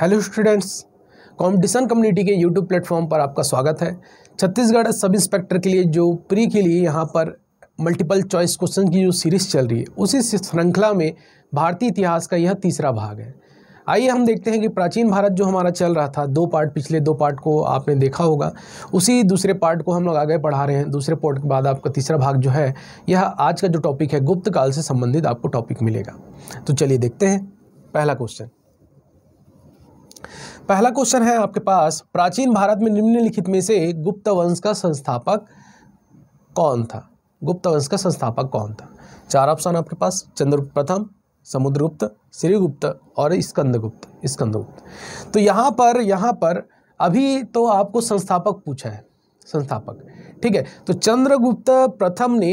hello students competition community के YouTube platform पर आपका स्वागत है छत्तीसगढ़ सब इंस्पेक्टर के लिए जो प्री के लिए यहाँ पर मल्टीपल चॉइस क्वेश्चन की जो सीरीज चल रही है उसी श्रृंखला में भारतीय इतिहास का यह तीसरा भाग है आइए हम देखते हैं कि प्राचीन भारत जो हमारा चल रहा था दो पार्ट पिछले दो पार्ट को आपने देखा होगा उसी दूसरे पार्ट को हम लोग आगे पढ़ा रहे हैं दूसरे पार्ट के बाद आपका तीसरा भाग जो है यह आज का जो टॉपिक है गुप्त काल से संबंधित आपको टॉपिक मिलेगा तो चलिए देखते हैं पहला क्वेश्चन पहला क्वेश्चन है आपके पास प्राचीन भारत में निम्नलिखित में से गुप्त वंश का संस्थापक कौन था गुप्त वंश का संस्थापक कौन था चार ऑप्शन आपके पास चंद्रगुप्त प्रथम समुद्रगुप्त श्रीगुप्त और स्कंदगुप्त स्कंदगुप्त तो यहाँ पर यहाँ पर अभी तो आपको संस्थापक पूछा है संस्थापक ठीक है तो चंद्रगुप्त प्रथम ने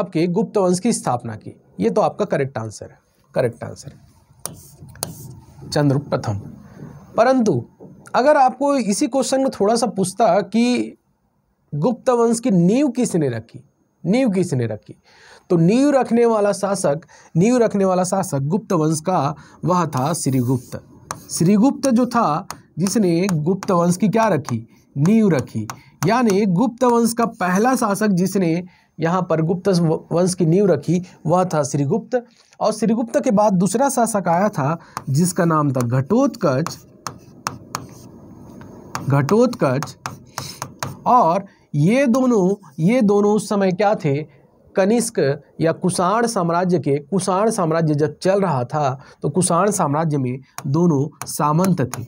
आपके गुप्त वंश की स्थापना की ये तो आपका करेक्ट आंसर है करेक्ट आंसर चंद्रगुप्त प्रथम परंतु अगर आपको इसी क्वेश्चन में थोड़ा सा पूछता कि गुप्त वंश की नींव किसने रखी नींव किसने रखी तो नींव रखने वाला शासक नींव रखने वाला शासक गुप्त वंश का वह था श्रीगुप्त श्रीगुप्त जो था जिसने गुप्त वंश की क्या रखी नींव रखी यानी गुप्त वंश का पहला शासक जिसने यहाँ पर गुप्त वंश की नींव रखी वह था श्रीगुप्त और श्रीगुप्त के बाद दूसरा शासक आया था जिसका नाम था घटोत्कच घटोत्कच और ये दोनों ये दोनों उस समय क्या थे कनिष्क या कुषाण साम्राज्य के कुषाण साम्राज्य जब चल रहा था तो कुषाण साम्राज्य में दोनों सामंत थे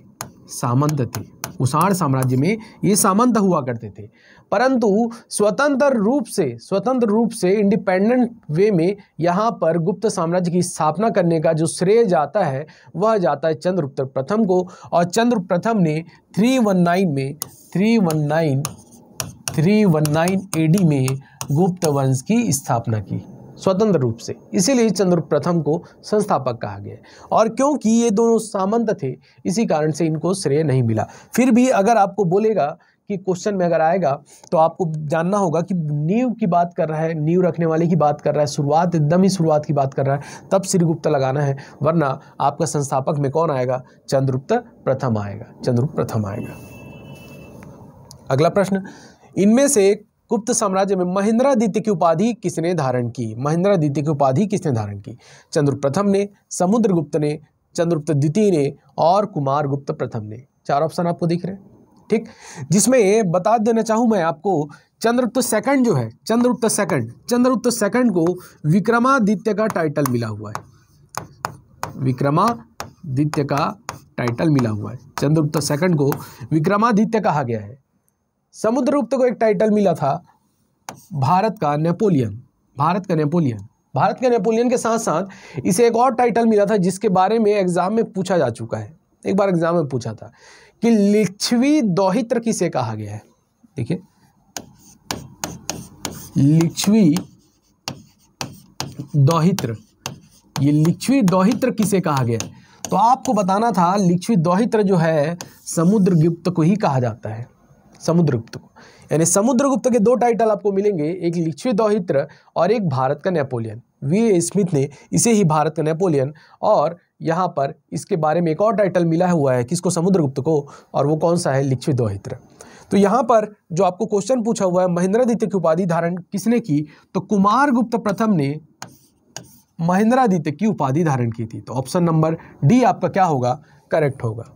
सामंत थे उषाण साम्राज्य में ये सामंत हुआ करते थे परंतु स्वतंत्र रूप से स्वतंत्र रूप से इंडिपेंडेंट वे में यहाँ पर गुप्त साम्राज्य की स्थापना करने का जो श्रेय जाता है वह जाता है चंद्रगुप्त प्रथम को और चंद्र प्रथम ने 319 में 319 319 एडी में गुप्त वंश की स्थापना की स्वतंत्र रूप से इसीलिए चंद्र प्रथम को संस्थापक कहा गया और क्योंकि ये दोनों सामंत थे इसी कारण से इनको श्रेय नहीं मिला फिर भी अगर आपको बोलेगा कि क्वेश्चन में अगर आएगा तो आपको जानना होगा कि नींव की बात कर रहा है नींव रखने वाले की बात कर रहा है शुरुआत एकदम ही शुरुआत की बात कर रहा है तब श्रीगुप्त लगाना है वरना आपका संस्थापक में कौन आएगा चंद्रगुप्त प्रथम आएगा चंद्रगुप्त प्रथम आएगा अगला प्रश्न इनमें से गुप्त साम्राज्य में महेंद्रादित्य की उपाधि किसने धारण की महेंद्रादित्य की उपाधि किसने धारण की चंद्र प्रथम ने समुद्रगुप्त ने चंद्रगुप्त द्वितीय ने और कुमार गुप्त प्रथम ने चार ऑप्शन आपको दिख रहे हैं ठीक जिसमें बता देना चाहूँ मैं आपको चंद्रगुप्त सेकंड जो है चंद्रगुप्त सेकंड चंद्रगुप्त सेकंड को विक्रमादित्य का टाइटल मिला हुआ है विक्रमादित्य का टाइटल मिला हुआ है चंद्रगुप्त सेकंड को विक्रमादित्य कहा गया है समुद्रगुप्त को एक टाइटल मिला था भारत का नेपोलियन भारत का नेपोलियन भारत के नेपोलियन के साथ साथ इसे एक और टाइटल मिला था जिसके बारे में एग्जाम में पूछा जा चुका है एक बार एग्जाम में पूछा था कि लिच्छवी दौहित्र किसे कहा गया है देखिए लिच्छवी दोहित्र ये लिच्छवी दौहित्र किसे कहा गया है तो आपको बताना था लिच्छवी दौहित्र जो है समुद्रगुप्त को ही कहा जाता है समुद्रगुप्त को यानी समुद्रगुप्त के दो टाइटल आपको मिलेंगे एक दौहित्र और एक भारत का नेपोलियन वी स्मिथ ने इसे ही भारत का नेपोलियन और यहाँ पर इसके बारे में एक और टाइटल मिला हुआ है किसको समुद्रगुप्त को और वो कौन सा है दौहित्र तो यहाँ पर जो आपको क्वेश्चन पूछा हुआ है महेंद्रादित्य की उपाधि धारण किसने की तो कुमार गुप्त प्रथम ने महेंद्रादित्य की उपाधि धारण की थी तो ऑप्शन नंबर डी आपका क्या होगा करेक्ट होगा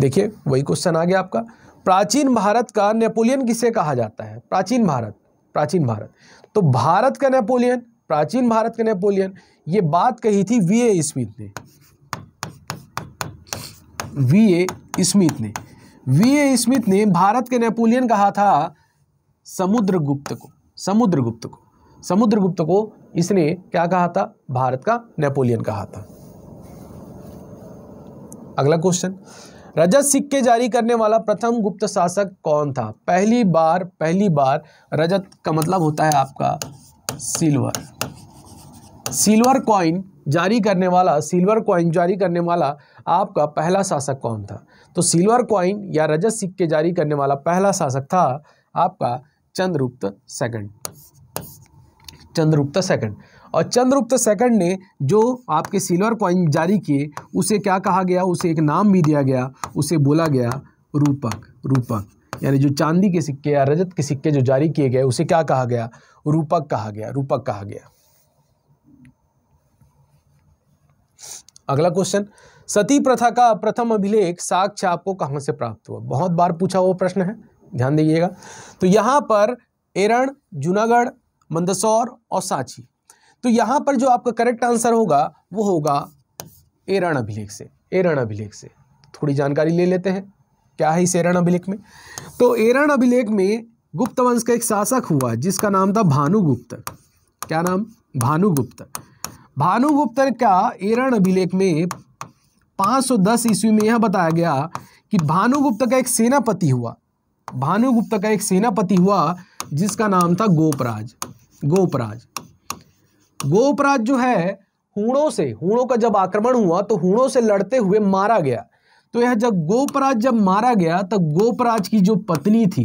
देखिए वही क्वेश्चन आ गया आपका प्राचीन भारत का नेपोलियन किसे कहा जाता है प्राचीन भारत प्राचीन भारत तो भारत का नेपोलियन प्राचीन भारत का नेपोलियन ये बात कही थी वी ए स्मिथ ने वी ए स्मिथ ने वी ए स्मिथ ने भारत के नेपोलियन कहा था समुद्रगुप्त को समुद्रगुप्त को समुद्रगुप्त को इसने क्या कहा था भारत का नेपोलियन कहा था अगला क्वेश्चन रजत सिक्के जारी करने वाला प्रथम गुप्त शासक कौन था पहली बार पहली बार रजत का मतलब होता है आपका सिल्वर सिल्वर कॉइन जारी करने वाला सिल्वर कॉइन जारी करने वाला आपका पहला शासक कौन था तो सिल्वर कॉइन या रजत सिक्के जारी करने वाला पहला शासक था आपका चंद्रगुप्त सेकंड चंद्रगुप्त सेकंड और चंद्रगुप्त सेकंड ने जो आपके सिल्वर कॉइन जारी किए उसे क्या कहा गया उसे एक नाम भी दिया गया उसे बोला गया रूपक रूपक यानी जो चांदी के सिक्के या रजत के सिक्के जो जारी किए गए उसे क्या कहा गया रूपक कहा गया रूपक कहा गया अगला क्वेश्चन सती प्रथा का प्रथम अभिलेख साक्ष्य आपको कहां से प्राप्त हुआ बहुत बार पूछा हुआ प्रश्न है ध्यान दीजिएगा तो यहां पर एरण जूनागढ़ मंदसौर और सांची तो यहां पर जो आपका करेक्ट आंसर होगा वो होगा एरण अभिलेख से एरण अभिलेख से थोड़ी जानकारी ले लेते हैं क्या है इस एरण अभिलेख में तो एरण अभिलेख में गुप्त वंश का एक शासक हुआ जिसका नाम था भानुगुप्त क्या नाम भानुगुप्त भानुगुप्त का एरण अभिलेख में 510 ईस्वी में यह बताया गया कि भानुगुप्त का एक सेनापति हुआ भानुगुप्त का एक सेनापति हुआ जिसका नाम था गोपराज गोपराज वो जो है हुणों से हुणों का जब आक्रमण हुआ तो हुणों से लड़ते हुए मारा गया तो यह जब गोपराज जब मारा गया तो गोपराज की जो पत्नी थी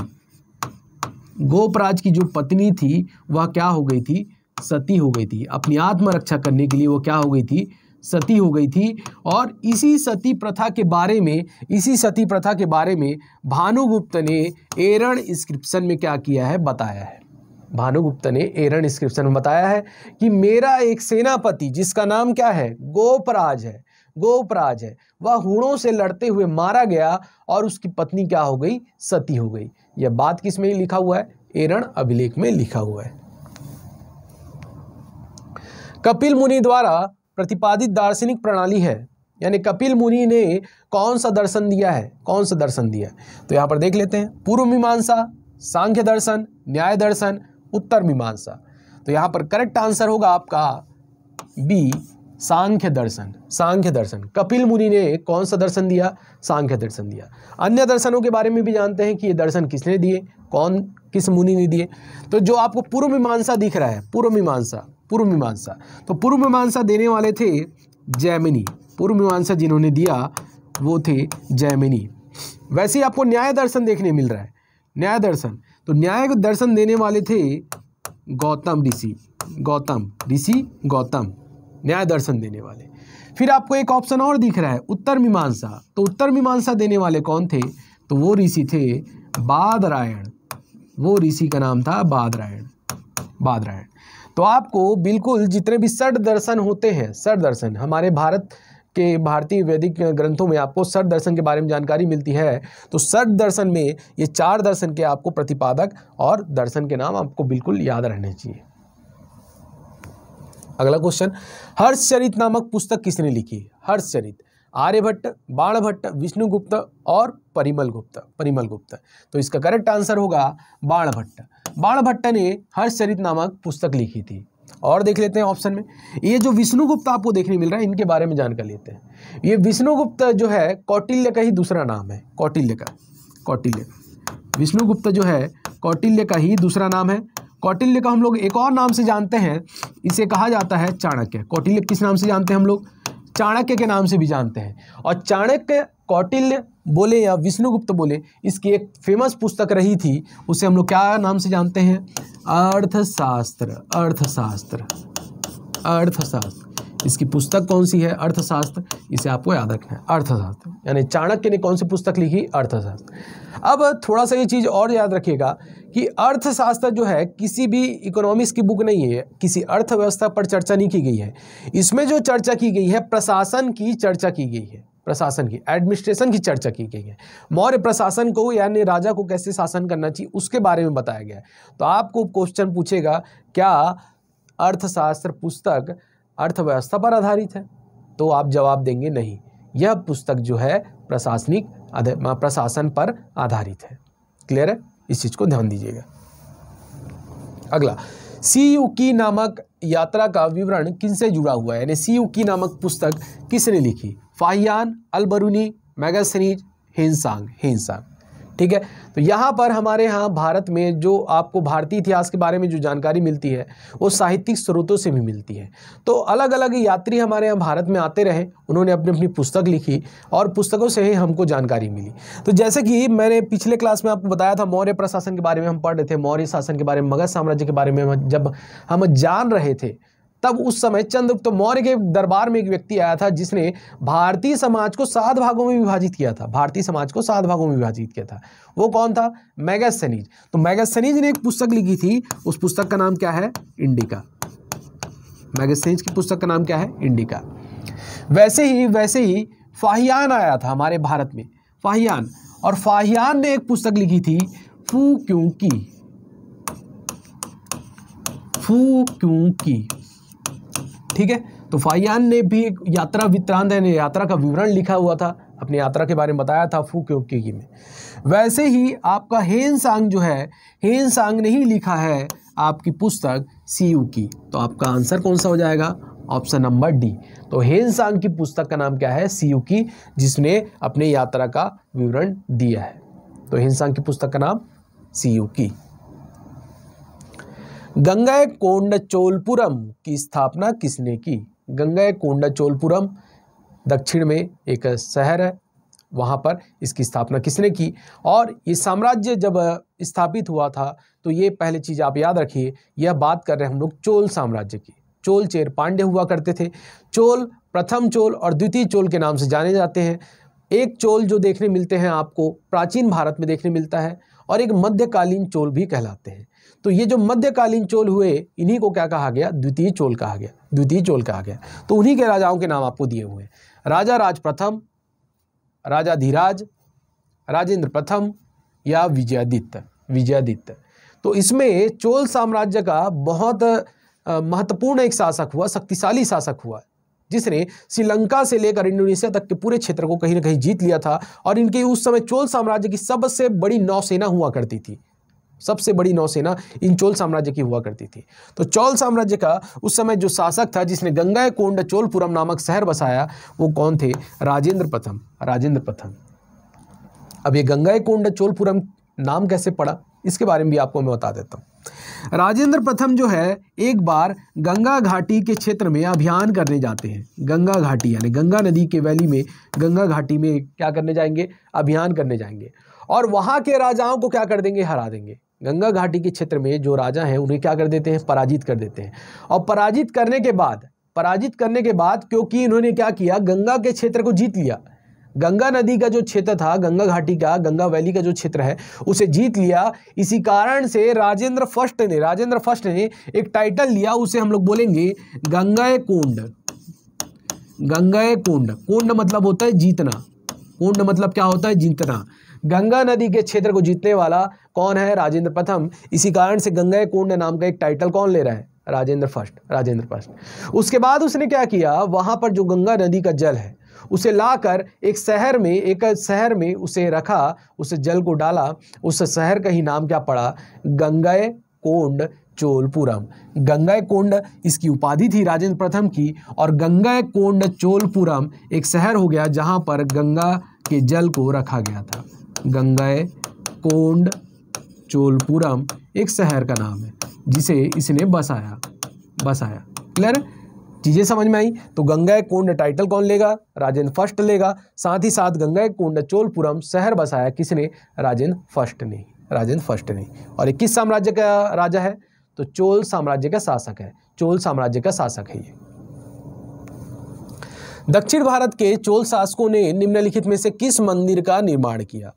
गोपराज की जो पत्नी थी वह क्या हो गई थी सती हो गई थी अपनी आत्मरक्षा करने के लिए वह क्या हो गई थी सती हो गई थी और इसी सती प्रथा के बारे में इसी सती प्रथा के बारे में भानुगुप्त ने एरण स्क्रिप्शन में क्या किया है बताया है भानुगुप्त ने एरन डिस्क्रिप्शन में बताया है कि मेरा एक सेनापति जिसका नाम क्या है गोपराज है गोपराज है वह हुड़ों से लड़ते हुए मारा गया और उसकी पत्नी क्या हो गई सती हो गई यह बात किस में लिखा हुआ है एरन अभिलेख में लिखा हुआ है कपिल मुनि द्वारा प्रतिपादित दार्शनिक प्रणाली है यानी कपिल मुनि ने कौन सा दर्शन दिया है कौन सा दर्शन दिया है तो यहाँ पर देख लेते हैं पूर्व मीमांसा सांख्य दर्शन न्याय दर्शन उत्तर मीमांसा तो यहाँ पर करेक्ट आंसर होगा आपका बी सांख्य दर्शन सांख्य दर्शन कपिल मुनि ने कौन सा दर्शन दिया सांख्य दर्शन दिया अन्य दर्शनों के बारे में भी जानते हैं कि ये दर्शन किसने दिए कौन किस मुनि ने दिए तो जो आपको पूर्व मीमांसा दिख रहा है पूर्व मीमांसा पूर्व मीमांसा तो पूर्व मीमांसा देने वाले थे जैमिनी पूर्व मीमांसा जिन्होंने दिया वो थे जैमिनी वैसे ही आपको न्याय दर्शन देखने मिल रहा है न्याय दर्शन तो न्याय को दर्शन देने वाले थे गौतम ऋषि गौतम ऋषि गौतम न्याय दर्शन देने वाले फिर आपको एक ऑप्शन और दिख रहा है उत्तर मीमांसा तो उत्तर मीमांसा देने वाले कौन थे तो वो ऋषि थे बादरायण वो ऋषि का नाम था बादरायण बादरायण तो आपको बिल्कुल जितने भी सट दर्शन होते हैं सट दर्शन हमारे भारत के भारतीय वैदिक ग्रंथों में आपको सर दर्शन के बारे में जानकारी मिलती है तो सर दर्शन में ये चार दर्शन के आपको प्रतिपादक और दर्शन के नाम आपको बिल्कुल याद रहने चाहिए अगला क्वेश्चन हर्षचरित नामक पुस्तक किसने लिखी हर्षचरित आर्यभट्ट बाणभट्ट विष्णुगुप्त और परिमल गुप्त परिमल गुप्त तो इसका करेक्ट आंसर होगा बाणभट्ट बाणभट्ट ने हर्षचरित नामक पुस्तक लिखी थी और देख लेते हैं ऑप्शन में ये जो विष्णुगुप्त आपको देखने मिल रहा है इनके बारे में जानकारी लेते हैं ये विष्णुगुप्त जो है कौटिल्य का ही दूसरा नाम है कौटिल्य का कौटिल्य विष्णुगुप्त जो है कौटिल्य का ही दूसरा नाम है कौटिल्य का हम लोग एक और नाम से जानते हैं इसे कहा जाता है चाणक्य कौटिल्य किस नाम से जानते हैं हम लोग चाणक्य के नाम से भी जानते हैं और चाणक्य कौटिल्य बोले या विष्णुगुप्त बोले इसकी एक फेमस पुस्तक रही थी उसे हम लोग क्या नाम से जानते हैं अर्थशास्त्र अर्थशास्त्र अर्थशास्त्र इसकी पुस्तक कौन सी है अर्थशास्त्र इसे आपको याद रखना है अर्थशास्त्र यानी चाणक्य ने कौन सी पुस्तक लिखी अर्थशास्त्र अब थोड़ा सा ये चीज़ और याद रखिएगा कि अर्थशास्त्र जो है किसी भी इकोनॉमिक्स की बुक नहीं है किसी अर्थव्यवस्था पर चर्चा नहीं की गई है इसमें जो चर्चा की गई है प्रशासन की चर्चा की गई है प्रशासन की एडमिनिस्ट्रेशन की चर्चा की गई है मौर्य प्रशासन को यानी राजा को कैसे शासन करना चाहिए उसके बारे में बताया गया है तो आपको क्वेश्चन पूछेगा क्या अर्थशास्त्र पुस्तक अर्थव्यवस्था पर आधारित है तो आप जवाब देंगे नहीं यह पुस्तक जो है प्रशासनिक प्रशासन पर आधारित है क्लियर है इस चीज़ को ध्यान दीजिएगा अगला सी यू की नामक यात्रा का विवरण किनसे जुड़ा हुआ है यानी सी यू की नामक पुस्तक किसने लिखी फाहियान अलबरूनी मेगा सीरीज हिंसांग हिंसांग ठीक है तो यहाँ पर हमारे यहाँ भारत में जो आपको भारतीय इतिहास के बारे में जो जानकारी मिलती है वो साहित्यिक स्रोतों से भी मिलती है तो अलग अलग यात्री हमारे यहाँ भारत में आते रहे उन्होंने अपनी अपनी पुस्तक लिखी और पुस्तकों से ही हमको जानकारी मिली तो जैसे कि मैंने पिछले क्लास में आपको बताया था मौर्य प्रशासन के बारे में हम पढ़ रहे थे मौर्य शासन के बारे में मगध साम्राज्य के बारे में जब हम जान रहे थे तब उस समय चंद्रगुप्त मौर्य के दरबार में एक व्यक्ति आया था जिसने भारतीय समाज को सात भागों में विभाजित किया था भारतीय समाज को सात भागों में विभाजित किया था वो कौन था मैगसनीज तो मैगसनीज ने एक पुस्तक लिखी थी उस पुस्तक का नाम क्या है इंडिका मैगसनीज की पुस्तक का नाम क्या है इंडिका वैसे ही वैसे ही फाहियान आया था हमारे भारत में फाहियान और फाहियान ने एक पुस्तक लिखी थी फू क्यों की फू क्यों की ठीक है तो फाइयान ने भी यात्रा वित्रांत ने यात्रा का विवरण लिखा हुआ था अपनी यात्रा के बारे में बताया था फू क्योंकि में वैसे ही आपका हेन सांग जो है हेन सांग ने ही लिखा है आपकी पुस्तक सी की तो आपका आंसर कौन सा हो जाएगा ऑप्शन नंबर डी तो हेन सांग की पुस्तक का नाम क्या है सी की जिसने अपने यात्रा का विवरण दिया है तो हेन सांग की पुस्तक का नाम सी यू की गंगा कोंड चोलपुरम की स्थापना किसने की गंगा कोंड चोलपुरम दक्षिण में एक शहर है वहाँ पर इसकी स्थापना किसने की और ये साम्राज्य जब स्थापित हुआ था तो ये पहली चीज़ आप याद रखिए यह बात कर रहे हैं हम लोग चोल साम्राज्य की चोल चेर पांडे हुआ करते थे चोल प्रथम चोल और द्वितीय चोल के नाम से जाने जाते हैं एक चोल जो देखने मिलते हैं आपको प्राचीन भारत में देखने मिलता है और एक मध्यकालीन चोल भी कहलाते हैं तो ये जो मध्यकालीन चोल हुए इन्हीं को क्या कहा गया द्वितीय चोल कहा गया द्वितीय चोल कहा गया तो उन्हीं के राजाओं के नाम आपको दिए हुए हैं राजा राज प्रथम राजा धीराज राजेंद्र प्रथम या विजयादित्य विजयादित्य तो इसमें चोल साम्राज्य का बहुत महत्वपूर्ण एक शासक हुआ शक्तिशाली शासक हुआ जिसने श्रीलंका से लेकर इंडोनेशिया तक के पूरे क्षेत्र को कहीं ना कहीं जीत लिया था और इनकी उस समय चोल साम्राज्य की सबसे बड़ी नौसेना हुआ करती थी सबसे बड़ी नौसेना इन चोल साम्राज्य की हुआ करती थी तो चोल साम्राज्य का उस समय जो शासक था जिसने गंगा कोंड चोलपुरम नामक शहर बसाया वो कौन थे राजेंद्र प्रथम राजेंद्र प्रथम अब ये गंगा कोंड चोलपुरम नाम कैसे पड़ा इसके बारे में भी आपको मैं बता देता हूँ राजेंद्र प्रथम जो है एक बार गंगा घाटी के क्षेत्र में अभियान करने जाते हैं गंगा घाटी यानी गंगा नदी के वैली में गंगा घाटी में क्या करने जाएंगे अभियान करने जाएंगे और वहां के राजाओं को क्या कर देंगे हरा देंगे गंगा घाटी के क्षेत्र में जो राजा हैं उन्हें क्या कर देते हैं पराजित कर देते हैं और पराजित करने के बाद पराजित करने के बाद क्योंकि इन्होंने क्या किया गंगा के क्षेत्र को जीत लिया गंगा नदी का जो क्षेत्र था गंगा घाटी का गंगा वैली का जो क्षेत्र है उसे जीत लिया इसी कारण से राजेंद्र फर्स्ट ने राजेंद्र फर्स्ट ने एक टाइटल लिया उसे हम लोग बोलेंगे गंगाए कुंड गंगाए कुंड कुंड मतलब होता है जीतना कुंड मतलब क्या होता है जीतना गंगा नदी के क्षेत्र को जीतने वाला कौन है राजेंद्र प्रथम इसी कारण से गंगा कुंड नाम का एक टाइटल कौन ले रहा है राजेंद्र फर्स्ट राजेंद्र फर्स्ट उसके बाद उसने क्या किया वहाँ पर जो गंगा नदी का जल है उसे लाकर एक शहर में एक शहर में उसे रखा उस जल को डाला उस शहर का ही नाम क्या पड़ा गंगा कोंड चोलपुरम गंगा कोंड इसकी उपाधि थी राजेंद्र प्रथम की और गंगा कोंड चोलपुरम एक शहर हो गया जहाँ पर गंगा के जल को रखा गया था गंगाए कोंड चोलपुरम एक शहर का नाम है जिसे इसने बसाया बसाया क्लियर चीज़ें समझ में आई तो गंगा कुंड टाइटल कौन लेगा राजेंद्र फर्स्ट लेगा साथ ही साथ गंगा कुंड चोलपुरम शहर बसाया किसने राजेंद्र फर्स्ट ने राजेंद्र फर्स्ट ने और ये किस साम्राज्य का राजा है तो चोल साम्राज्य का शासक है चोल साम्राज्य का शासक है ये दक्षिण भारत के चोल शासकों ने निम्नलिखित में से किस मंदिर का निर्माण किया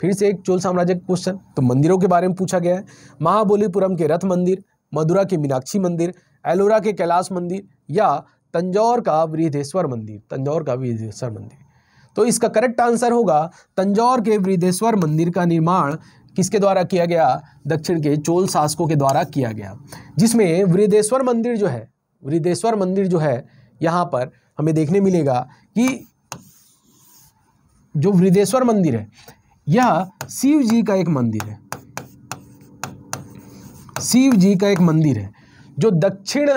फिर से एक चोल साम्राज्य का क्वेश्चन तो मंदिरों के बारे में पूछा गया है महाबलीपुरम के रथ मंदिर मदुरा के मीनाक्षी मंदिर एलोरा के कैलाश मंदिर या तंजौर का वृद्धेश्वर मंदिर तंजौर का वृद्धेश्वर मंदिर तो इसका करेक्ट आंसर होगा तंजौर के वृद्धेश्वर मंदिर का निर्माण किसके द्वारा किया गया दक्षिण के चोल शासकों के द्वारा किया गया जिसमें वृद्धेश्वर मंदिर जो है वृद्धेश्वर मंदिर जो है यहाँ पर हमें देखने मिलेगा कि जो वृद्धेश्वर मंदिर है यह शिव जी का एक मंदिर है शिव जी का एक मंदिर है जो दक्षिण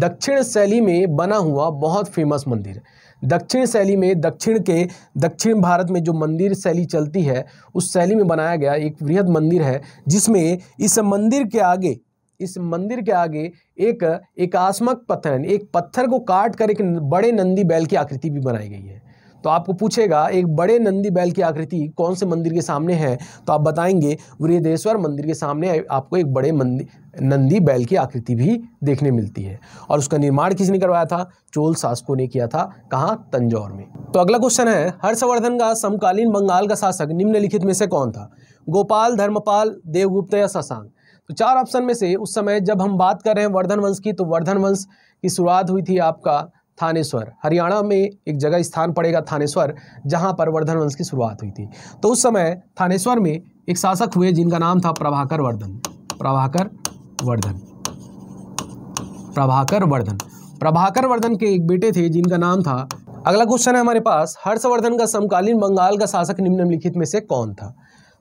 दक्षिण शैली में बना हुआ बहुत फेमस मंदिर है दक्षिण शैली में दक्षिण के दक्षिण भारत में जो मंदिर शैली चलती है उस शैली में बनाया गया एक वृहद मंदिर है जिसमें इस मंदिर के आगे इस मंदिर के आगे एक एकास्मक पत्थर एक पत्थर को काट कर एक बड़े नंदी बैल की आकृति भी बनाई गई है तो आपको पूछेगा एक बड़े नंदी बैल की आकृति कौन से मंदिर के सामने है तो आप बताएंगे वृहदेश्वर मंदिर के सामने आपको एक बड़े मंदिर नंदी बैल की आकृति भी देखने मिलती है और उसका निर्माण किसने करवाया था चोल शासकों ने किया था कहाँ तंजौर में तो अगला क्वेश्चन है हर्षवर्धन का समकालीन बंगाल का शासक निम्नलिखित में से कौन था गोपाल धर्मपाल देवगुप्त या शशांक तो चार ऑप्शन में से उस समय जब हम बात कर रहे हैं वर्धन वंश की तो वर्धन वंश की शुरुआत हुई थी आपका थानेश्वर हरियाणा में एक जगह स्थान पड़ेगा थानेश्वर जहाँ पर वर्धन वंश की शुरुआत हुई थी तो उस समय थानेश्वर में एक शासक हुए जिनका नाम था प्रभाकर वर्धन प्रभाकर वर्धन प्रभाकर वर्धन प्रभाकर वर्धन के एक बेटे थे जिनका नाम था अगला क्वेश्चन है हमारे पास हर्षवर्धन का समकालीन बंगाल का शासक निम्नलिखित में से कौन था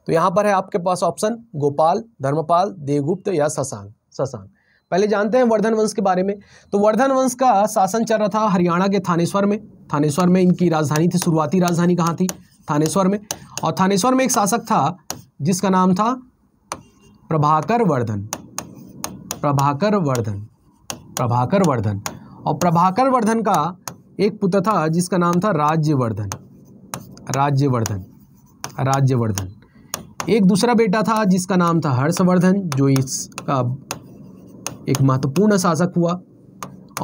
तो यहाँ पर है आपके पास ऑप्शन गोपाल धर्मपाल देवगुप्त या शशांक शशांक पहले जानते हैं वर्धन वंश के बारे में तो वर्धन वंश का शासन चल रहा था हरियाणा के थानेश्वर में थानेश्वर में इनकी राजधानी थी शुरुआती राजधानी कहाँ थी थानेश्वर में और थानेश्वर में एक शासक था जिसका नाम था प्रभाकर वर्धन प्रभाकर वर्धन प्रभाकर वर्धन और प्रभाकर वर्धन का एक पुत्र था जिसका नाम था राज्यवर्धन राज्यवर्धन राज्यवर्धन एक दूसरा बेटा था जिसका नाम था हर्षवर्धन जो इस एक महत्वपूर्ण शासक हुआ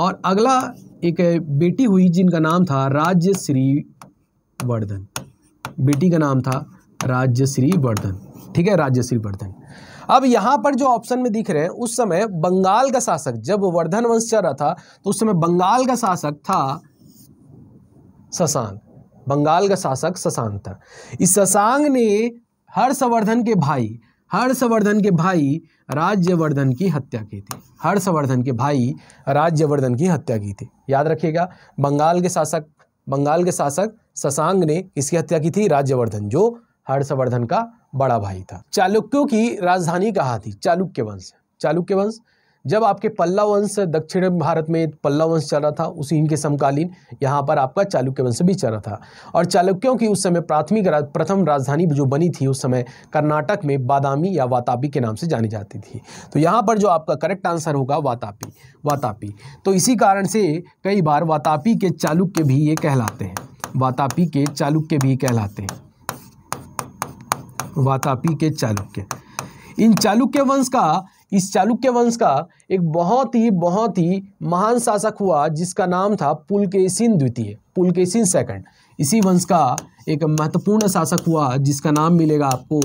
और अगला एक बेटी हुई जिनका नाम था राज्य श्री वर्धन बेटी का नाम था राज्य श्री वर्धन ठीक है राज्य श्री वर्धन अब यहां पर जो ऑप्शन में दिख रहे हैं उस समय बंगाल का शासक जब वर्धन वंश चल रहा था तो उस समय बंगाल का शासक था ससांग बंगाल का शासक ससांग था इस ससांग ने हर्षवर्धन के भाई हर्षवर्धन के भाई राज्यवर्धन की हत्या की थी हर्षवर्धन के भाई राज्यवर्धन की हत्या की थी याद रखिएगा बंगाल के शासक बंगाल के शासक ससांग ने इसकी हत्या की थी राज्यवर्धन जो हर्षवर्धन का बड़ा भाई था चालुक्यों की राजधानी कहा थी चालुक्य वंश चालुक्य वंश जब आपके पल्ला वंश दक्षिण भारत में पल्ला वंश चल रहा था उसी इनके समकालीन यहाँ पर आपका चालुक्य वंश भी चल रहा था और चालुक्यों की उस समय प्राथमिक राज, प्रथम राजधानी जो बनी थी उस समय कर्नाटक में बादामी या वातापी के नाम से जानी जाती थी तो यहाँ पर जो आपका करेक्ट आंसर होगा वातापी वातापी तो इसी कारण से कई बार वातापी के चालुक्य भी ये कहलाते हैं वातापी के चालुक्य भी कहलाते हैं वातापी के चालुक्य इन चालुक्य वंश का इस चालुक्य वंश का एक बहुत ही बहुत ही महान शासक हुआ जिसका नाम था पुलकेसिन द्वितीय पुलकेसिन सेकंड इसी वंश का एक महत्वपूर्ण शासक हुआ जिसका नाम मिलेगा आपको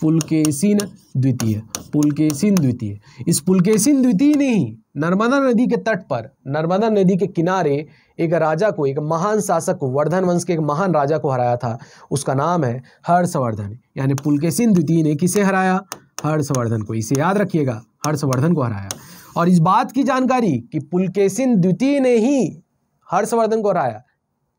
पुलकेसिन द्वितीय पुलकेसिन द्वितीय इस पुलकेसिन द्वितीय ने ही नर्मदा नदी के तट पर नर्मदा नदी के किनारे एक राजा को एक महान शासक को वर्धन वंश के एक महान राजा को हराया था उसका नाम है हर्षवर्धन यानी पुलकेसिन द्वितीय ने किसे हराया हर्षवर्धन को इसे याद रखिएगा हर्षवर्धन को हराया और इस बात की जानकारी कि पुलकेशिन द्वितीय ने ही हर्षवर्धन को हराया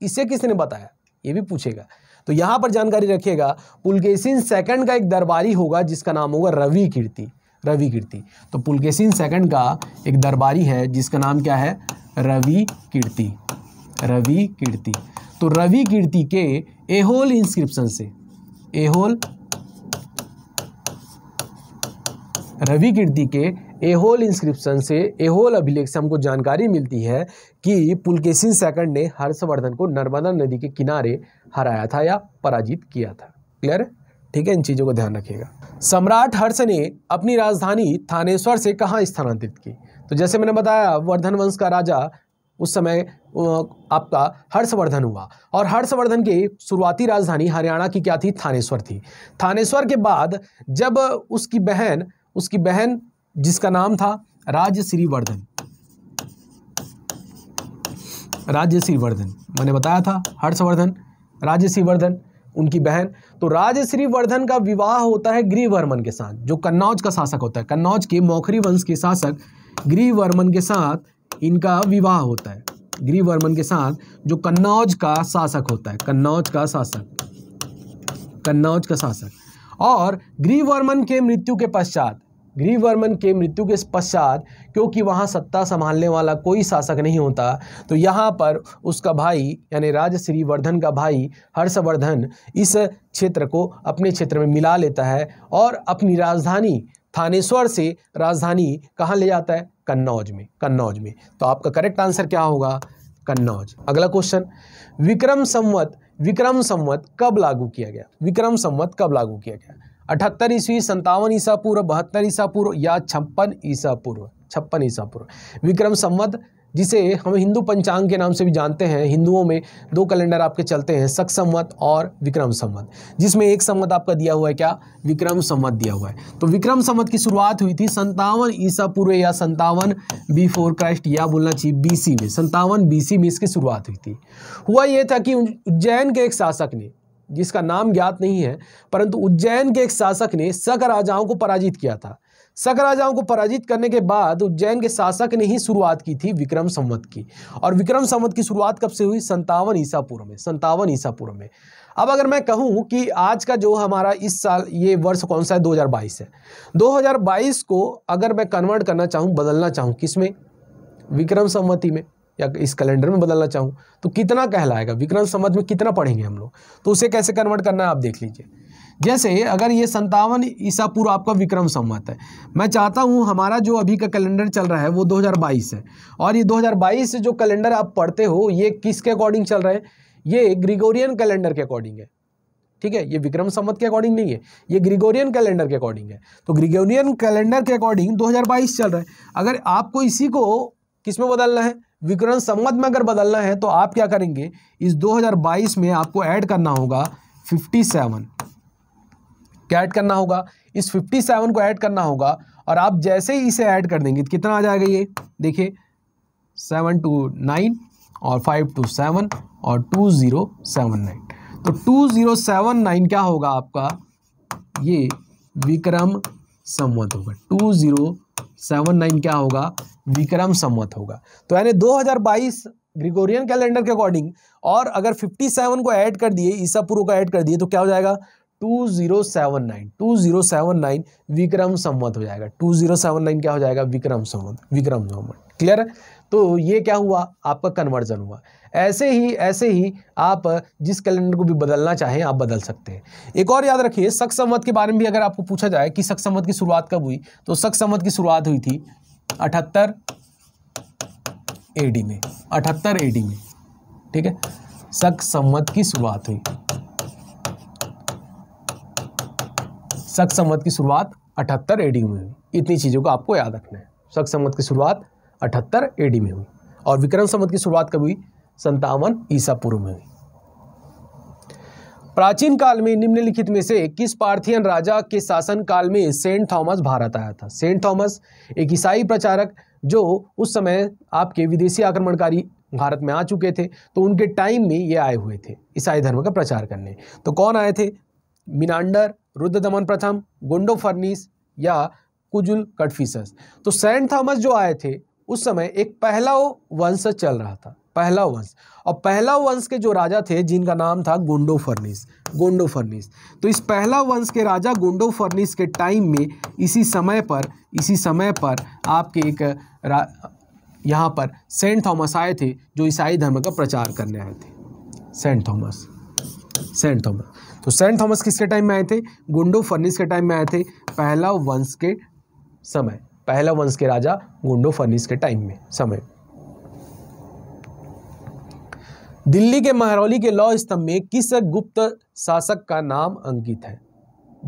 इसे किसने बताया ये भी पूछेगा तो यहाँ पर जानकारी रखिएगा पुलकेशिन सेकंड का एक दरबारी होगा जिसका नाम होगा रवि कीर्ति रवि कीर्ति तो पुलकेशिन सेकंड का एक दरबारी है जिसका नाम क्या है रवि कीर्ति रवि कीर्ति तो रवि कीर्ति के एहोल इंस्क्रिप्शन से एहोल रवि कीर्ति के एहोल इंस्क्रिप्शन से एहोल अभिलेख से हमको जानकारी मिलती है कि पुलकेसिन सेकंड ने हर्षवर्धन को नर्मदा नदी के किनारे हराया था या पराजित किया था क्लियर ठीक है इन चीज़ों को ध्यान रखिएगा सम्राट हर्ष ने अपनी राजधानी थानेश्वर से कहाँ स्थानांतरित की तो जैसे मैंने बताया वर्धन वंश का राजा उस समय आपका हर्षवर्धन हुआ और हर्षवर्धन की शुरुआती राजधानी हरियाणा की क्या थी थानेश्वर थी थानेश्वर के बाद जब उसकी बहन उसकी बहन जिसका नाम था राज्य श्रीवर्धन राज्य श्रीवर्धन मैंने बताया था हर्षवर्धन राज्य श्रीवर्धन उनकी बहन तो राजश्रीवर्धन श्रीवर्धन का विवाह होता है ग्रीवर्मन के साथ जो कन्नौज का शासक होता है कन्नौज के मौखरी वंश के शासक ग्रीवर्मन के साथ इनका विवाह होता है ग्रीवर्मन के साथ जो कन्नौज का शासक होता है कन्नौज का शासक कन्नौज का शासक और ग्रीवर्मन के मृत्यु के पश्चात ग्रीवर्मन के मृत्यु के पश्चात क्योंकि वहाँ सत्ता संभालने वाला कोई शासक नहीं होता तो यहाँ पर उसका भाई यानी राज श्रीवर्धन का भाई हर्षवर्धन इस क्षेत्र को अपने क्षेत्र में मिला लेता है और अपनी राजधानी थानेश्वर से राजधानी कहाँ ले जाता है कन्नौज में कन्नौज में तो आपका करेक्ट आंसर क्या होगा कन्नौज अगला क्वेश्चन विक्रम संवत विक्रम संवत कब लागू किया गया विक्रम संवत कब लागू किया गया अठहत्तर ईस्वी संतावन ईसा पूर्व बहत्तर ईसा पूर्व या छप्पन ईसा पूर्व छप्पन ईसा पूर्व विक्रम संवत जिसे हम हिंदू पंचांग के नाम से भी जानते हैं हिंदुओं में दो कैलेंडर आपके चलते हैं सक संवत और विक्रम संवत जिसमें एक संवत आपका दिया हुआ है क्या विक्रम संवत दिया हुआ है तो विक्रम संवत की शुरुआत हुई थी संतावन ईसा पूर्व या संतावन बिफोर क्राइस्ट या बोलना चाहिए बीसी में संतावन बीसी में इसकी शुरुआत हुई थी हुआ यह था कि उज्जैन के एक शासक ने जिसका नाम ज्ञात नहीं है परंतु उज्जैन के एक शासक ने सक राजाओं को पराजित किया था शक राजाओं को पराजित करने के बाद उज्जैन के शासक ने ही शुरुआत की थी विक्रम संवत की और विक्रम संवत की शुरुआत कब से हुई संतावन ईसापुर में संतावन ईसापुर में अब अगर मैं कहूं कि आज का जो हमारा इस साल ये वर्ष कौन सा है 2022 है 2022 को अगर मैं कन्वर्ट करना चाहूं बदलना चाहूं किस में विक्रम संवति में या इस कैलेंडर में बदलना चाहूं तो कितना कहलाएगा विक्रम संवत में कितना पढ़ेंगे हम लोग तो उसे कैसे कन्वर्ट करना है आप देख लीजिए जैसे अगर ये संतावन ईसा पूर्व आपका विक्रम संवत है मैं चाहता हूँ हमारा जो अभी का कैलेंडर चल रहा है वो 2022 है और ये 2022 जो कैलेंडर आप पढ़ते हो ये किसके अकॉर्डिंग चल रहा है ये ग्रिगोरियन कैलेंडर के अकॉर्डिंग है ठीक है ये विक्रम संवत के अकॉर्डिंग नहीं है ये ग्रिगोरियन कैलेंडर के अकॉर्डिंग है तो ग्रिगोरियन कैलेंडर के अकॉर्डिंग दो चल रहा है अगर आपको इसी को किस में बदलना है विक्रम संवत में अगर बदलना है तो आप क्या करेंगे इस दो में आपको ऐड करना होगा फिफ्टी क्या ऐड करना होगा इस 57 को ऐड करना होगा और आप जैसे ही इसे ऐड कर देंगे कितना आ जाएगा ये देखिए सेवन टू नाइन और फाइव टू सेवन और टू ज़ीरो सेवन नाइन तो टू ज़ीरो सेवन नाइन क्या होगा आपका ये विक्रम संवत होगा टू ज़ीरो सेवन नाइन क्या होगा विक्रम संवत होगा तो यानी 2022 ग्रिगोरियन कैलेंडर के अकॉर्डिंग और अगर 57 को ऐड कर दिए ईसा पूर्व को ऐड कर दिए तो क्या हो जाएगा 2079 विक्रम संवत हो जाएगा 2079 क्या हो जाएगा विक्रम संवत विक्रम संवत क्लियर तो ये क्या हुआ आपका कन्वर्जन हुआ ऐसे ही ऐसे ही आप जिस कैलेंडर को भी बदलना चाहें आप बदल सकते हैं एक और याद रखिए सख संवत के बारे में भी अगर आपको पूछा जाए कि सख संवत की शुरुआत कब हुई तो सख संवत की शुरुआत हुई थी अठहत्तर एडी में अठहत्तर एडी में ठीक है सख संवत की शुरुआत हुई शक संवत की शुरुआत अठहत्तर एडी में हुई इतनी चीज़ों को आपको याद रखना है शक संवत की शुरुआत अठहत्तर एडी में हुई और विक्रम संवत की शुरुआत कब हुई संतावन ईसा पूर्व में हुई प्राचीन काल में निम्नलिखित में से किस पार्थियन राजा के शासन काल में सेंट थॉमस भारत आया था सेंट थॉमस एक ईसाई प्रचारक जो उस समय आपके विदेशी आक्रमणकारी भारत में आ चुके थे तो उनके टाइम में ये आए हुए थे ईसाई धर्म का प्रचार करने तो कौन आए थे मिनांडर रुद्र दमन प्रथम गुंडो फर्नीस या कुजुल कटफिस तो सेंट थॉमस जो आए थे उस समय एक पहला वंश चल रहा था पहला वंश और पहला वंश के जो राजा थे जिनका नाम था गोंडो फर्नीस गोंडो फर्नीस तो इस पहला वंश के राजा गोंडो फर्नीस के टाइम में इसी समय पर इसी समय पर आपके एक यहाँ पर सेंट थॉमस आए थे जो ईसाई धर्म का प्रचार करने आए थे सेंट थॉमस सेंट थॉमस तो सेंट थॉमस किसके टाइम में आए थे गुंडो फर्निस के टाइम में आए थे पहला वंश के समय पहला वंश के राजा गुंडो फर्निस के टाइम में समय दिल्ली के महरौली के लौ स्तंभ में किस गुप्त शासक का नाम अंकित है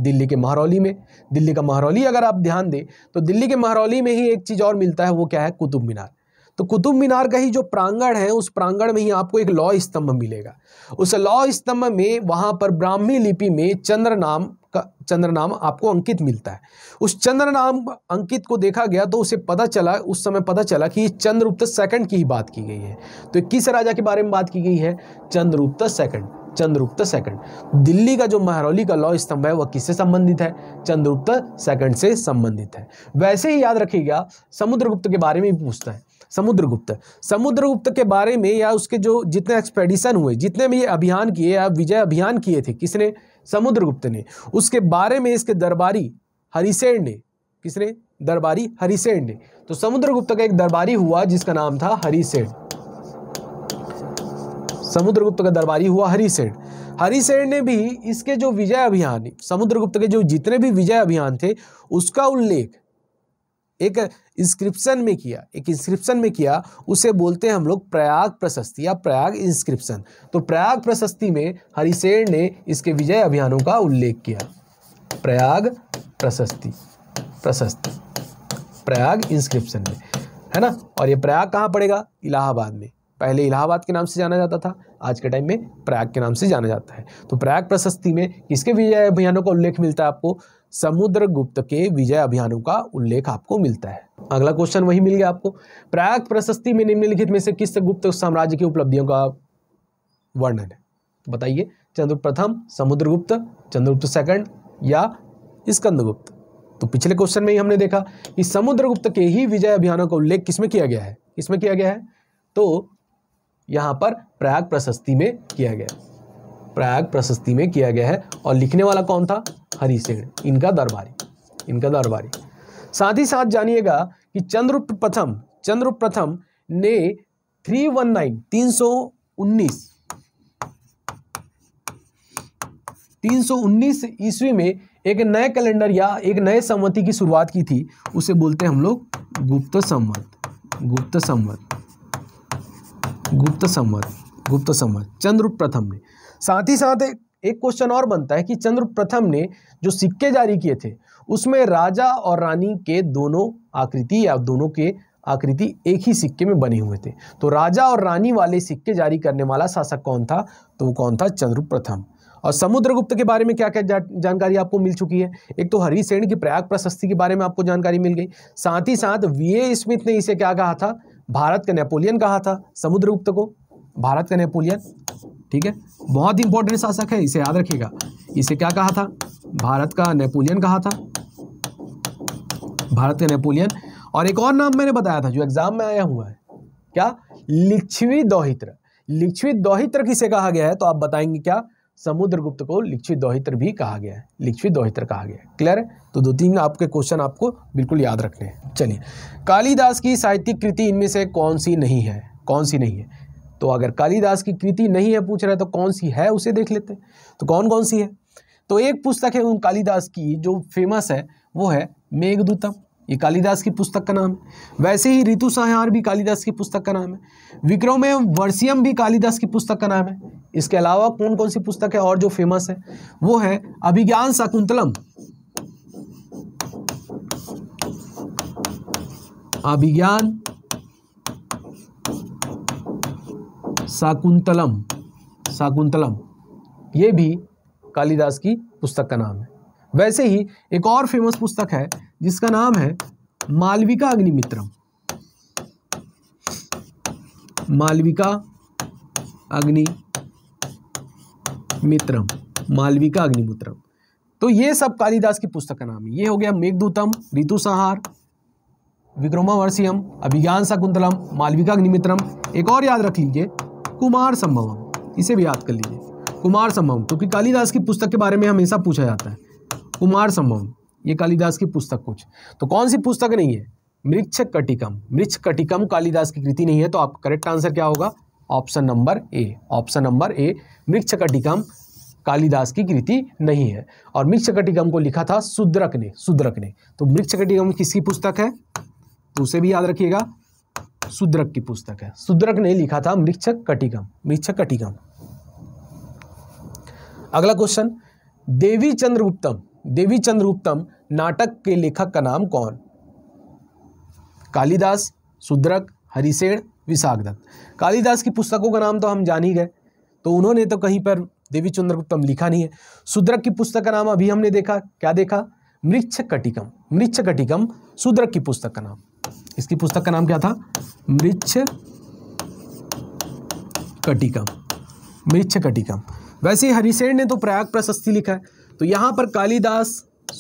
दिल्ली के महरौली में दिल्ली का महरौली अगर आप ध्यान दें तो दिल्ली के महरौली में ही एक चीज़ और मिलता है वो क्या है कुतुब मीनार तो कुतुब मीनार का ही जो प्रांगण है उस प्रांगण में ही आपको एक लौ स्तंभ मिलेगा उस लौ स्तंभ में वहां पर ब्राह्मी लिपि में चंद्र नाम का चंद्र नाम आपको अंकित मिलता है उस चंद्र नाम अंकित को देखा गया तो उसे पता चला उस समय पता चला कि चंद्रगुप्त सेकंड की ही बात की गई है तो किस राजा के बारे में बात की गई है चंद्रगुप्त सेकंड चंद्रगुप्त सेकंड दिल्ली का जो महरौली का लॉ स्तंभ है वह किससे संबंधित है चंद्रगुप्त सेकंड से संबंधित है वैसे ही याद रखिएगा समुद्रगुप्त के बारे में भी पूछता है समुद्रगुप्त समुद्रगुप्त के बारे में या उसके जो जितने एक्सपेडिशन हुए जितने भी अभियान किए या विजय अभियान किए थे किसने समुद्रगुप्त ने उसके बारे में इसके दरबारी हरिसेन ने किसने दरबारी हरिसेन ने तो समुद्रगुप्त का एक दरबारी हुआ जिसका नाम था हरिसेन समुद्रगुप्त का दरबारी हुआ हरिसेन हरिसेन ने भी इसके जो विजय अभियान समुद्रगुप्त के जो जितने भी विजय अभियान थे उसका उल्लेख एक इंस्क्रिप्शन में किया एक इंस्क्रिप्शन में किया उसे बोलते हैं हम लोग प्रयाग प्रशस्ति या प्रयाग इंस्क्रिप्शन तो प्रयाग प्रशस्ति में हरिशेर ने इसके विजय अभियानों का उल्लेख किया प्रयाग प्रशस्ति प्रशस्ति प्रयाग इंस्क्रिप्शन में है ना और ये प्रयाग कहाँ पड़ेगा इलाहाबाद में पहले इलाहाबाद के नाम से जाना जाता था आज के टाइम में प्रयाग के नाम से जाना जाता है तो प्रयाग प्रशस्ति में किसके विजय अभियानों का उल्लेख मिलता है आपको समुद्रगुप्त के विजय अभियानों का उल्लेख आपको मिलता है अगला क्वेश्चन वही मिल गया आपको प्राग प्रशस्ति में निम्नलिखित में से किस गुप्त साम्राज्य की उपलब्धियों का वर्णन है तो बताइए चंद्र प्रथम समुद्रगुप्त चंद्रगुप्त सेकंड या स्कंदगुप्त तो पिछले क्वेश्चन में ही हमने देखा कि समुद्रगुप्त के ही विजय अभियानों का उल्लेख किसमें किया गया है किसमें किया गया है तो यहां पर प्रयाग प्रशस्ति में किया गया प्रयाग प्रशस्ति में किया गया है और लिखने वाला कौन था हरिसेण सिंह इनका दरबारी इनका दरबारी साथ ही साथ जानिएगा कि चंद्र प्रथम चंद्र प्रथम ने 319 सौ उन्नीस ईस्वी में एक नए कैलेंडर या एक नए संवती की शुरुआत की थी उसे बोलते हैं हम लोग गुप्त संवत गुप्त संवत गुप्त संवत गुप्त संवत चंद्र प्रथम ने साथ ही साथ एक क्वेश्चन और बनता है कि चंद्र प्रथम ने जो सिक्के जारी किए थे उसमें राजा और रानी के दोनों आकृति या दोनों के आकृति एक ही सिक्के में बने हुए थे तो राजा और रानी वाले सिक्के जारी करने वाला शासक कौन था तो वो कौन था चंद्र प्रथम और समुद्रगुप्त के बारे में क्या क्या जा, जानकारी आपको मिल चुकी है एक तो हरिसेन की प्रयाग प्रशस्ति के बारे में आपको जानकारी मिल गई साथ ही साथ वी ए स्मिथ ने इसे क्या कहा था भारत का नेपोलियन कहा था समुद्रगुप्त को भारत का नेपोलियन ठीक है बहुत इंपॉर्टेंट शासक है इसे याद रखिएगा इसे क्या कहा था भारत का नेपोलियन कहा था भारत का नेपोलियन और एक और नाम मैंने बताया था जो एग्जाम में आया हुआ है क्या लिच्छवी दोहित्र लिच्छवी दोहित्र किसे कहा गया है तो आप बताएंगे क्या समुद्रगुप्त को लिच्छवी दौहित्र भी कहा गया है लिच्छवी दौहित्र कहा गया है क्लियर है तो दो तीन आपके क्वेश्चन आपको बिल्कुल याद रखने हैं चलिए कालिदास की साहित्यिक कृति इनमें से कौन सी नहीं है कौन सी नहीं है तो अगर कालिदास की कृति नहीं है पूछ रहा है तो कौन सी है उसे देख लेते तो कौन कौन सी है तो एक पुस्तक है उन कालिदास की जो फेमस है वो है मेघदूतम ये कालिदास की पुस्तक का नाम है वैसे ही ऋतु संहार भी कालिदास की पुस्तक का नाम है विक्रम वर्षियम भी कालिदास की पुस्तक का नाम है इसके अलावा कौन कौन सी पुस्तक है और जो फेमस है वो है अभिज्ञान शकुंतलम अभिज्ञान शाकुंतलम शाकुंतलम ये भी कालिदास की पुस्तक का नाम है वैसे ही एक और फेमस पुस्तक है जिसका नाम है मालविका अग्निमित्रम मालविका अग्नि मित्रम मालविका अग्निमित्रम तो ये सब कालिदास की पुस्तक का नाम है ये हो गया मेघदूतम ऋतुसंहार विक्रमावर्षियम अभिज्ञान शकुंतलम मालविका अग्निमित्रम एक और याद रख लीजिए कुमार संभवम इसे भी याद कर लीजिए कुमार संभवम क्योंकि कालिदास की पुस्तक के बारे में हमेशा पूछा जाता है कुमार संभवम ये कालिदास की पुस्तक कुछ तो कौन सी पुस्तक नहीं है मृक्ष कटिकम मृक्ष कटिकम कालिदास की कृति नहीं है तो आपका करेक्ट आंसर क्या होगा option number A option number A Mrichchhakatikam Kalidas की कृति नहीं है और मृक्ष कटिकम को लिखा था सुद्रक ने सुद्रक ने तो मृक्ष कटिकम किसकी पुस्तक है तो उसे भी याद रखिएगा सुद्रक की पुस्तक है सुद्रक ने लिखा था मृक्षक कटिकम मृक्षक कटिकम अगला क्वेश्चन देवी चंद्रगुप्तम देवी चंद्रगुप्तम नाटक के लेखक का नाम कौन कालिदास सुद्रक हरिसेण विशाखदत्त कालिदास की पुस्तकों का नाम तो हम जान ही गए तो उन्होंने तो कहीं पर देवी चंद्रगुप्तम लिखा नहीं है सुद्रक की पुस्तक का नाम अभी हमने देखा क्या देखा मृक्ष कटिकम मृक्ष कटिकम सुद्रक की पुस्तक का नाम इसकी पुस्तक का नाम क्या था मृक्ष कटिका मृक्ष कटिका वैसे हरिसेन ने तो प्रयाग प्रशस्ति लिखा है तो यहाँ पर कालिदास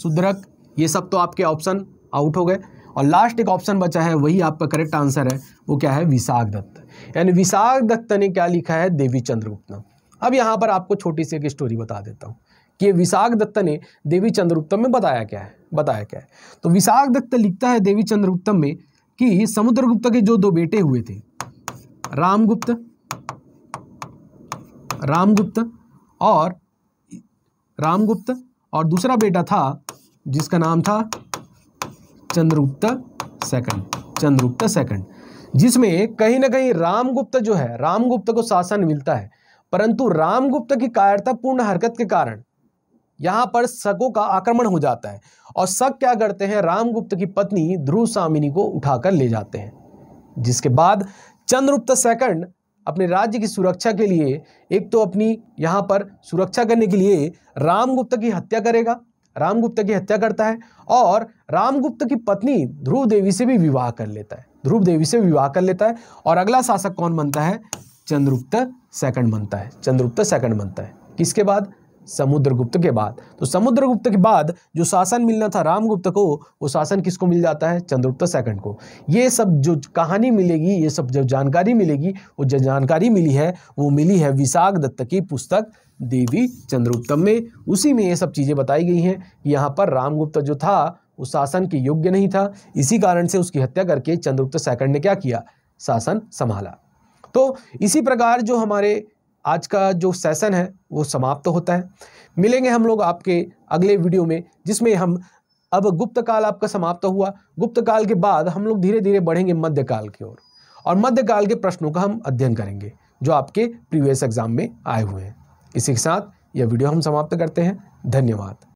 सुदरक ये सब तो आपके ऑप्शन आउट हो गए और लास्ट एक ऑप्शन बचा है वही आपका करेक्ट आंसर है वो क्या है विशाख दत्त यानी विशाख दत्त ने क्या लिखा है देवी चंद्रगुप्त अब यहाँ पर आपको छोटी सी एक स्टोरी बता देता हूँ ये विशाख दत्त ने देवी चंद्रगुप्तम में बताया क्या है बताया क्या है तो विशाख दत्त लिखता है देवी चंद्रगुप्तम में कि समुद्रगुप्त के जो दो बेटे हुए थे रामगुप्त रामगुप्त और रामगुप्त और दूसरा बेटा था जिसका नाम था चंद्रगुप्त सेकंड चंद्रगुप्त सेकंड जिसमें कहीं ना कहीं रामगुप्त जो है रामगुप्त को शासन मिलता है परंतु रामगुप्त की कायरतापूर्ण हरकत के कारण यहाँ पर सगों का आक्रमण हो जाता है और सक क्या करते हैं रामगुप्त की पत्नी ध्रुव सामिनी को उठाकर ले जाते हैं जिसके बाद चंद्रगुप्त सेकंड अपने राज्य की सुरक्षा के लिए एक तो अपनी यहाँ पर सुरक्षा करने के लिए रामगुप्त की हत्या करेगा रामगुप्त की हत्या करता है और रामगुप्त की पत्नी ध्रुव देवी से भी विवाह कर लेता है ध्रुव देवी से विवाह कर लेता है और अगला शासक कौन बनता है चंद्रगुप्त सेकंड बनता है चंद्रगुप्त सेकंड बनता है किसके बाद समुद्रगुप्त के बाद तो समुद्रगुप्त के बाद जो शासन मिलना था रामगुप्त को वो शासन किसको मिल जाता है चंद्रगुप्त सेकंड को ये सब जो कहानी मिलेगी ये सब जो जानकारी मिलेगी वो जो जानकारी मिली है वो मिली है विशाख दत्त की पुस्तक देवी चंद्रगुप्तम में उसी में ये सब चीज़ें बताई गई हैं यहाँ पर रामगुप्त जो था वो शासन के योग्य नहीं था इसी कारण से उसकी हत्या करके चंद्रगुप्त सेकंड ने क्या किया शासन संभाला तो इसी प्रकार जो हमारे आज का जो सेशन है वो समाप्त तो होता है मिलेंगे हम लोग आपके अगले वीडियो में जिसमें हम अब गुप्त काल आपका समाप्त तो हुआ गुप्त काल के बाद हम लोग धीरे धीरे बढ़ेंगे मध्यकाल की ओर और मध्यकाल के प्रश्नों का हम अध्ययन करेंगे जो आपके प्रीवियस एग्जाम में आए हुए हैं इसी के साथ यह वीडियो हम समाप्त करते हैं धन्यवाद